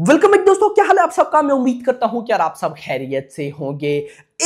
welcome back दोस्तों क्या हाल है आप सबका मैं उम्मीद करता हूं कि यार आप सब खैरियत से होंगे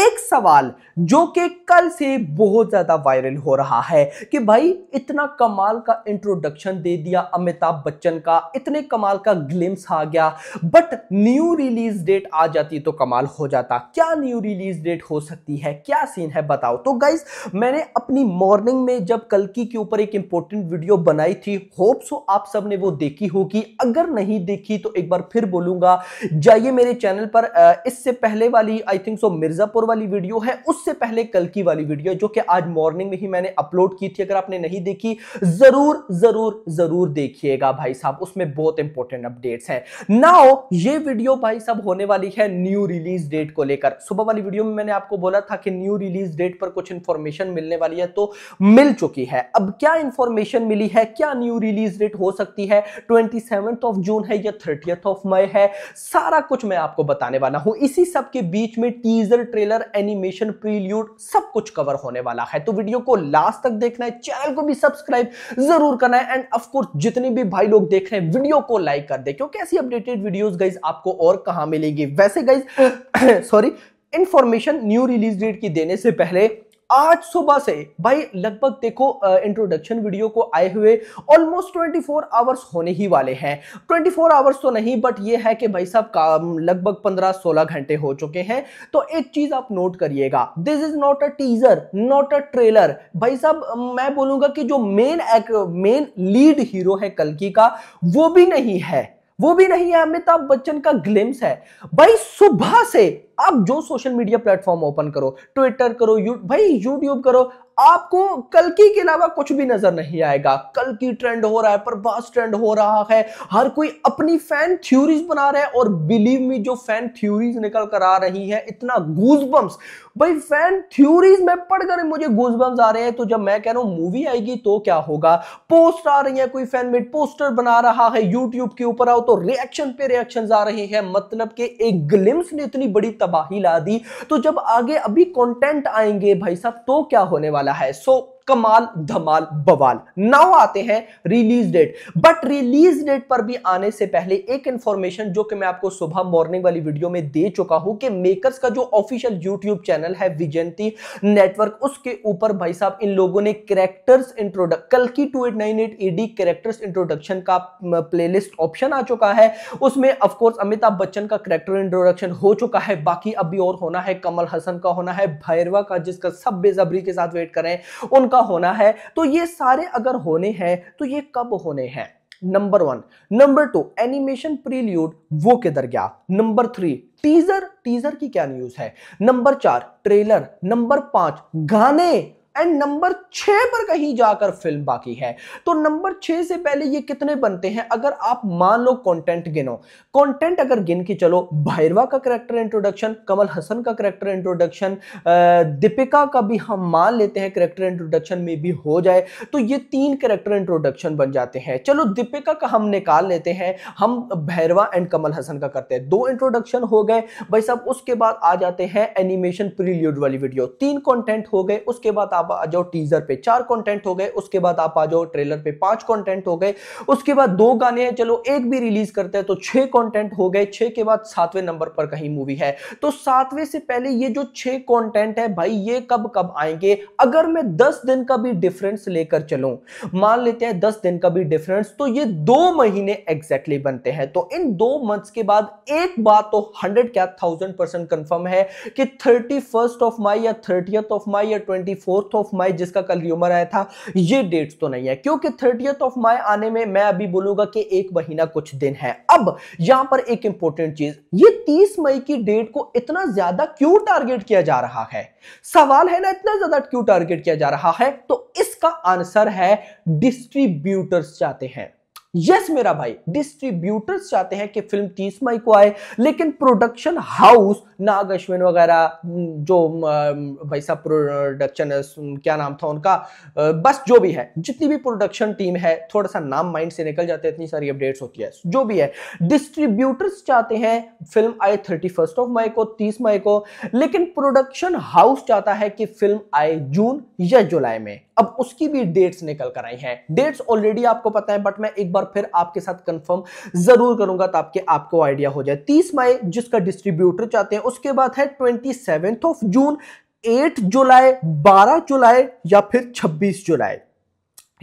एक सवाल जो कि कल से बहुत ज़्यादा वायरल हो रहा है कि भाई इतना कमाल का इंट्रोडक्शन दे दिया अमिताभ बच्चन का इतने कमाल का ग्लिम्स आ गया बट न्यू रिलीज डेट आ जाती तो कमाल हो जाता क्या न्यू रिलीज डेट हो सकती है क्या सीन है बताओ तो गाइज मैंने अपनी मॉर्निंग में जब कलकी के ऊपर एक इंपॉर्टेंट वीडियो बनाई थी होप सो तो आप सब ने वो देखी होगी अगर नहीं देखी तो एक बार फिर बोलूंगा जाइए मेरे चैनल पर इससे पहले वाली आई थिंक सो मिर्जापुर 4 वाली वीडियो है उससे पहले कल की वाली वीडियो जो कि आज मॉर्निंग में ही मैंने अपलोड की थी अगर आपने नहीं देखी जरूर जरूर जरूर देखिएगा भाई साहब उसमें बहुत इंपॉर्टेंट अपडेट्स हैं नाउ ये वीडियो भाई साहब होने वाली है न्यू रिलीज डेट को लेकर सुबह वाली वीडियो में मैंने आपको बोला था कि न्यू रिलीज डेट पर कुछ इंफॉर्मेशन मिलने वाली है तो मिल चुकी है अब क्या इंफॉर्मेशन मिली है क्या न्यू रिलीज डेट हो सकती है ट्वेंटी ऑफ जून है या थर्टियथ ऑफ मई है सारा कुछ मैं आपको बताने वाला हूं इसी सब के बीच में teaser trailer trailer animation prelude सब कुछ कवर होने वाला है तो वीडियो को लास्ट तक देखना है चैनल को भी सब्सक्राइब जरूर करना है एंड ऑफकोर्स जितने भी भाई लोग देख रहे हैं वीडियो को लाइक कर दे क्योंकि ऐसी अपडेटेड वीडियो गाइज आपको और कहा मिलेगी वैसे guys sorry information new release date की देने से पहले आज सुबह से भाई लगभग देखो इंट्रोडक्शन वीडियो को आए हुए ऑलमोस्ट 24 आवर्स होने ही वाले हैं 24 आवर्स तो नहीं बट ये है कि भाई साहब काम लगभग 15-16 घंटे हो चुके हैं तो एक चीज आप नोट करिएगा this is not a teaser not a trailer भाई साहब मैं बोलूंगा कि जो मेन मेन लीड हीरो है कलकी का वो भी नहीं है वो भी नहीं है अमिताभ बच्चन का ग्लिम्स है भाई सुबह से आप जो सोशल मीडिया प्लेटफॉर्म ओपन करो ट्विटर करो यू भाई यूट्यूब करो आपको कल की के अलावा कुछ भी नजर नहीं आएगा कल की ट्रेंड हो रहा है प्रभास ट्रेंड हो रहा है हर कोई अपनी फैन थ्योरीज बना रहा है और बिलीव मी जो फैन थ्योरीज निकल कर आ रही है इतना गूजबम्स भाई फैन थ्योरीज में पढ़कर मुझे गूजबम्स आ रहे हैं तो जब मैं कह रहा हूं मूवी आएगी तो क्या होगा पोस्ट आ रही है कोई फैन मेड पोस्टर बना रहा है यूट्यूब के ऊपर आओ तो रिएक्शन पे रिएक्शन आ रहे हैं मतलब के एक ग्लिम्स ने इतनी बड़ी तबाही ला दी तो जब आगे अभी कॉन्टेंट आएंगे भाई साहब तो क्या होने वाला रहा है सो कमाल धमाल बवाल नाउ आते हैं release date but release date पर भी आने से पहले एक इंफॉर्मेशन जो कि मैं आपको सुबह मॉर्निंग वाली वीडियो में दे चुका हूं कि मेकर्स का जो ऑफिशियल यूट्यूब चैनल है विजयंती नेटवर्क उसके ऊपर भाई साहब इन लोगों ने करेक्टर्स इंट्रोडक्ट कल की two eight nine eight ED characters introduction का प्लेलिस्ट ऑप्शन आ चुका है उसमें ऑफकोर्स अमिताभ बच्चन का करेक्टर इंट्रोडक्शन हो चुका है बाकी अभी और होना है कमल हसन का होना है भैरवा का जिसका सब बेजबरी के साथ वेट करें उनका का होना है तो ये सारे अगर होने हैं तो ये कब होने हैं number one number two animation prelude वो किधर गया नंबर थ्री टीजर टीजर की क्या न्यूज है नंबर चार ट्रेलर नंबर पांच गाने एंड नंबर छह पर कहीं जाकर फिल्म बाकी है तो नंबर छह से पहले ये कितने बनते हैं अगर आप मान लो कंटेंट गिनो कंटेंट अगर गिन के चलो भैरवा का करेक्टर इंट्रोडक्शन कमल हसन का करेक्टर इंट्रोडक्शन दीपिका का भी हम मान लेते हैं करेक्टर इंट्रोडक्शन में भी हो जाए तो ये तीन करेक्टर इंट्रोडक्शन बन जाते हैं चलो दीपिका का हम निकाल लेते हैं हम भैरवा एंड कमल हसन का करते हैं दो इंट्रोडक्शन हो गए भाई साहब उसके बाद आ जाते हैं एनिमेशन प्रीलियोड वाली वीडियो तीन कॉन्टेंट हो गए उसके बाद आप आ जाओ टीजर पे चार कंटेंट हो गए उसके बाद आप आ जाओ ट्रेलर पे पांच कंटेंट हो गए उसके बाद दो गाने हैं चलो एक भी रिलीज करते हैं तो छह कंटेंट हो गए छह के बाद सातवें नंबर पर कहीं मूवी है तो सातवें से पहले ये जो छह कॉन्टेंट है भाई ये कब कब आएंगे अगर मैं दस दिन का भी डिफरेंस लेकर चलू मान लेते हैं दस दिन का भी डिफरेंस तो ये दो महीने एग्जैक्टली बनते हैं तो इन दो मंथ्स के बाद एक बात तो हंड्रेड क्या थाउजेंड परसेंट कंफर्म है कि थर्टी फर्स्ट ऑफ माई या थर्टी ऑफ माई या twenty fourth fourth of May जिसका कल र्यूमर आया था ये डेट्स तो नहीं है क्योंकि थर्टियथ ऑफ मई आने में मैं अभी बोलूंगा कि एक महीना कुछ दिन है अब यहां पर एक इंपॉर्टेंट चीज ये तीस मई की डेट को इतना ज्यादा क्यों टारगेट किया जा रहा है सवाल है ना इतना ज्यादा क्यों टारगेट किया जा रहा है तो इसका आंसर है डिस्ट्रीब्यूटर्स चाहते हैं यस मेरा भाई डिस्ट्रीब्यूटर्स चाहते हैं कि फिल्म 30 मई को आए लेकिन प्रोडक्शन हाउस नाग अश्विन वगैरह जो भाई साहब प्रोडक्शन क्या नाम था उनका बस जो भी है जितनी भी प्रोडक्शन टीम है थोड़ा सा नाम माइंड से निकल जाते हैं इतनी सारी अपडेट्स होती है जो भी है डिस्ट्रीब्यूटर्स चाहते हैं फिल्म आए थर्टी ऑफ मई को तीस मई को लेकिन प्रोडक्शन हाउस चाहता है कि फिल्म आए जून या जुलाई में अब उसकी भी डेट्स निकल कर आई हैं डेट्स ऑलरेडी आपको पता है बट मैं एक बार फिर आपके साथ कंफर्म जरूर करूंगा ताकि आपको आइडिया हो जाए तीस मई जिसका डिस्ट्रीब्यूटर चाहते हैं उसके बाद है ट्वेंटी ऑफ जून 8 जुलाई 12 जुलाई या फिर 26 जुलाई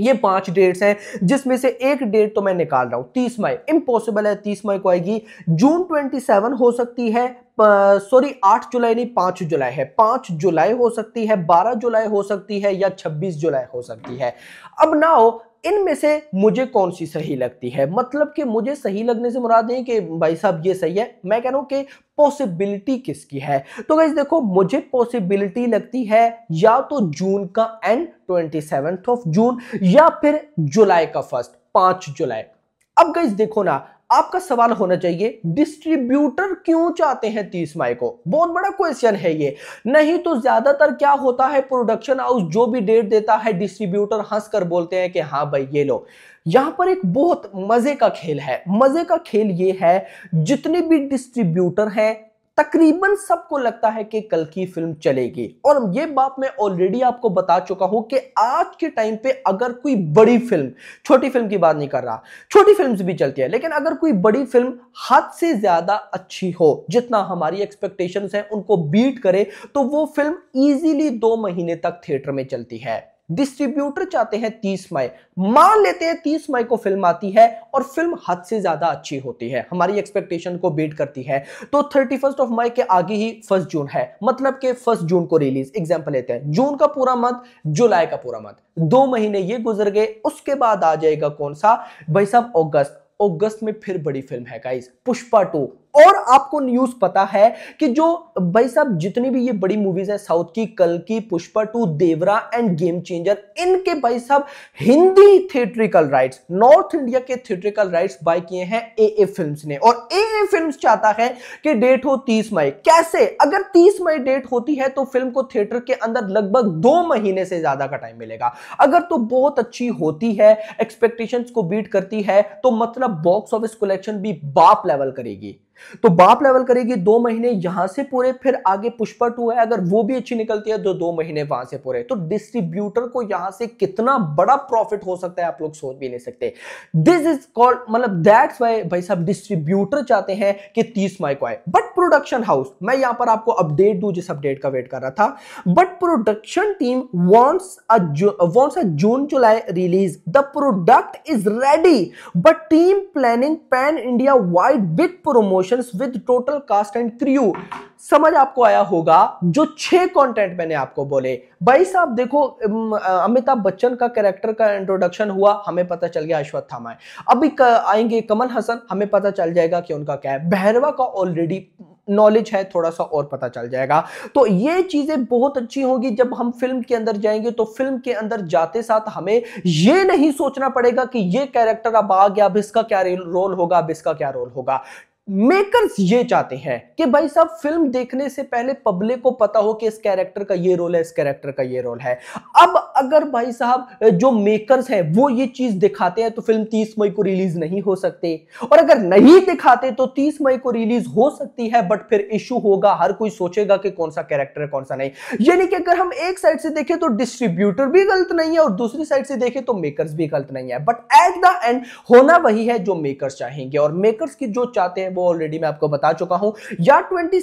ये पांच डेट्स हैं जिसमें से एक डेट तो मैं निकाल रहा हूं तीस मई इम्पॉसिबल है तीस मई को आएगी जून ट्वेंटी सेवन हो सकती है सॉरी आठ जुलाई नहीं पांच जुलाई है पांच जुलाई हो सकती है बारह जुलाई हो सकती है या छब्बीस जुलाई हो सकती है अब ना हो इनमें से मुझे कौन सी सही लगती है मतलब कि मुझे सही लगने से मुराद नहीं कि भाई साहब ये सही है मैं कह रहा हूं कि पॉसिबिलिटी किसकी है तो गाइज देखो मुझे पॉसिबिलिटी लगती है या तो जून का एंड ट्वेंटी ऑफ जून या फिर जुलाई का फर्स्ट पांच जुलाई अब गाइज देखो ना आपका सवाल होना चाहिए डिस्ट्रीब्यूटर क्यों चाहते हैं तीस माई को बहुत बड़ा क्वेश्चन है ये नहीं तो ज्यादातर क्या होता है प्रोडक्शन हाउस जो भी डेट देता है डिस्ट्रीब्यूटर हंसकर बोलते हैं कि हाँ भाई ये लो यहां पर एक बहुत मजे का खेल है मजे का खेल ये है जितने भी डिस्ट्रीब्यूटर हैं तकरीबन सबको लगता है कि कल की फिल्म चलेगी और ये बात मैं ऑलरेडी आपको बता चुका हूं कि आज के टाइम पे अगर कोई बड़ी फिल्म छोटी फिल्म की बात नहीं कर रहा छोटी फिल्म भी चलती है लेकिन अगर कोई बड़ी फिल्म हद से ज्यादा अच्छी हो जितना हमारी एक्सपेक्टेशंस हैं उनको बीट करे तो वो फिल्म इजीली दो महीने तक थिएटर में चलती है डिस्ट्रीब्यूटर चाहते हैं तीस मई मान लेते हैं तीस मई को फिल्म आती है और फिल्म हद से ज्यादा अच्छी होती है हमारी एक्सपेक्टेशन को बीट करती है तो थर्टी फर्स्ट ऑफ मई के आगे ही फर्स्ट जून है मतलब के फर्स्ट जून को रिलीज एग्जाम्पल लेते हैं जून का पूरा मंथ जुलाई का पूरा मंथ दो महीने ये गुजर गए उसके बाद आ जाएगा कौन सा भाई साहब अगस्त अगस्त में फिर बड़ी फिल्म है गाइस पुष्पा टू और आपको न्यूज पता है कि जो भाई साहब जितनी भी ये बड़ी मूवीज है साउथ की कल की Pushpa two Devara and Game Changer इनके भाई साहब Hindi theatrical rights north India के थिएट्रिकल राइट्स बाय किए हैं ए ए फिल्म ने और ए ए फिल्म चाहता है कि डेट हो तीस मई कैसे अगर तीस मई डेट होती है तो फिल्म को थिएटर के अंदर लगभग दो महीने से ज्यादा का टाइम मिलेगा अगर तो बहुत अच्छी होती है एक्सपेक्टेशंस को बीट करती है तो मतलब बॉक्स ऑफिस कलेक्शन भी बाप लेवल करेगी तो बाप लेवल करेगी दो महीने यहां से पूरे फिर आगे पुष्पा टू है अगर वो भी अच्छी निकलती है तो दो महीने वहां से पूरे तो डिस्ट्रीब्यूटर को यहां से कितना बड़ा प्रॉफिट हो सकता है आप लोग सोच भी नहीं सकते दिस इज कॉल्ड मतलब दैट्स वाई भाई साहब डिस्ट्रीब्यूटर चाहते हैं कि तीस मई को आए बट प्रोडक्शन हाउस मैं यहां पर आपको अपडेट दू जिस अपडेट का वेट कर रहा था but production team wants wants a June July release the product is ready but team planning pan India wide big promotion question with total cast and crew समझ आपको आया होगा जो छह कंटेंट मैंने आपको बोले भाई साहब देखो अमिताभ बच्चन का कैरेक्टर का इंट्रोडक्शन हुआ हमें पता चल गया अश्वत्थामा है अभी आएंगे कमल हसन हमें पता चल जाएगा कि उनका क्या है भैरवा का ऑलरेडी नॉलेज है थोड़ा सा और पता चल जाएगा तो ये चीज़ें बहुत अच्छी होगी जब हम फिल्म के अंदर जाएंगे तो फिल्म के अंदर जाते साथ हमें ये नहीं सोचना पड़ेगा कि ये कैरेक्टर अब आ गया अब इसका क्या रोल होगा अब इसका क्या रोल होगा मेकर्स ये चाहते हैं कि भाई साहब फिल्म देखने से पहले पब्लिक को पता हो कि इस कैरेक्टर का ये रोल है इस कैरेक्टर का ये रोल है अब अगर भाई साहब जो मेकर्स हैं वो ये चीज दिखाते हैं तो फिल्म 30 मई को रिलीज नहीं हो सकती और अगर नहीं दिखाते तो 30 मई को रिलीज हो सकती है बट फिर इश्यू होगा हर कोई सोचेगा कि कौन सा कैरेक्टर है कौन सा नहीं यानी कि अगर हम एक साइड से देखें तो डिस्ट्रीब्यूटर भी गलत नहीं है और दूसरी साइड से देखें तो मेकर्स भी गलत नहीं है बट एट द एंड होना वही है जो मेकर्स चाहेंगे और मेकर्स की जो चाहते हैं वो ऑलरेडी मैं आपको बता चुका हूं या ट्वेंटी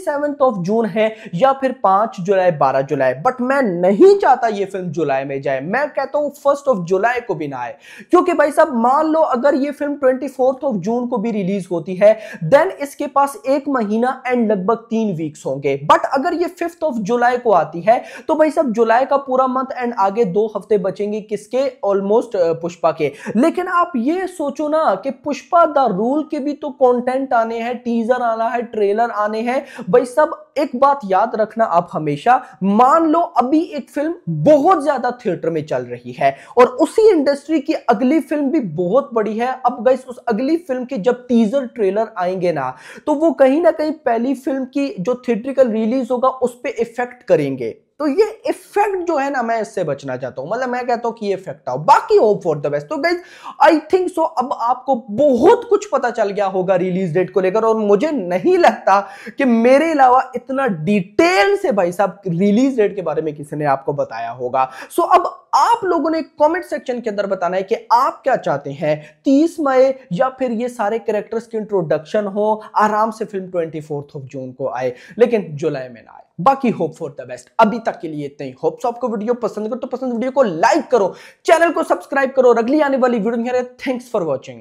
ऑफ जून है या फिर पांच जुलाई बारह जुलाई बट मैं नहीं चाहता ये फिल्म जुलाई में जाए मैं कहता हूं फर्स्ट ऑफ जुलाई को भी ना आए क्योंकि भाई साहब मान लो अगर ये फिल्म ट्वेंटी ऑफ जून को भी रिलीज होती है देन इसके पास एक महीना एंड लगभग तीन वीक्स होंगे बट अगर ये फिफ्थ ऑफ जुलाई को आती है तो भाई साहब जुलाई का पूरा मंथ एंड आगे दो हफ्ते बचेंगे किसके ऑलमोस्ट पुष्पा के लेकिन आप ये सोचो ना कि पुष्पा द रूल के भी तो कंटेंट आने हैं टीजर आना है ट्रेलर आने हैं भाई सब एक बात याद रखना आप हमेशा मान लो अभी एक फिल्म बहुत ज्यादा थिएटर में चल रही है और उसी इंडस्ट्री की अगली फिल्म भी बहुत बड़ी है अब गई उस अगली फिल्म के जब टीजर ट्रेलर आएंगे ना तो वो कहीं ना कहीं पहली फिल्म की जो थिएट्रिकल रिलीज होगा उस पर इफेक्ट करेंगे तो ये इफेक्ट जो है ना मैं इससे बचना चाहता हूं मतलब मैं कहता हूं कि ये इफेक्ट आओ बाकी होप फॉर द बेस्ट तो गाइज आई थिंक सो अब आपको बहुत कुछ पता चल गया होगा रिलीज डेट को लेकर और मुझे नहीं लगता कि मेरे अलावा इतना डिटेल से भाई साहब रिलीज डेट के बारे में किसी ने आपको बताया होगा सो अब आप लोगों ने कमेंट सेक्शन के अंदर बताना है कि आप क्या चाहते हैं 30 मई या फिर ये सारे कैरेक्टर्स की इंट्रोडक्शन हो आराम से फिल्म ट्वेंटी ऑफ जून को आए लेकिन जुलाई में ना आए बाकी होप फॉर द बेस्ट अभी तक के लिए इतना ही होप्स आपको वीडियो पसंद करो तो पसंद वीडियो को लाइक करो चैनल को सब्सक्राइब करो अगली आने वाली वीडियो में थैंक्स फॉर वॉचिंग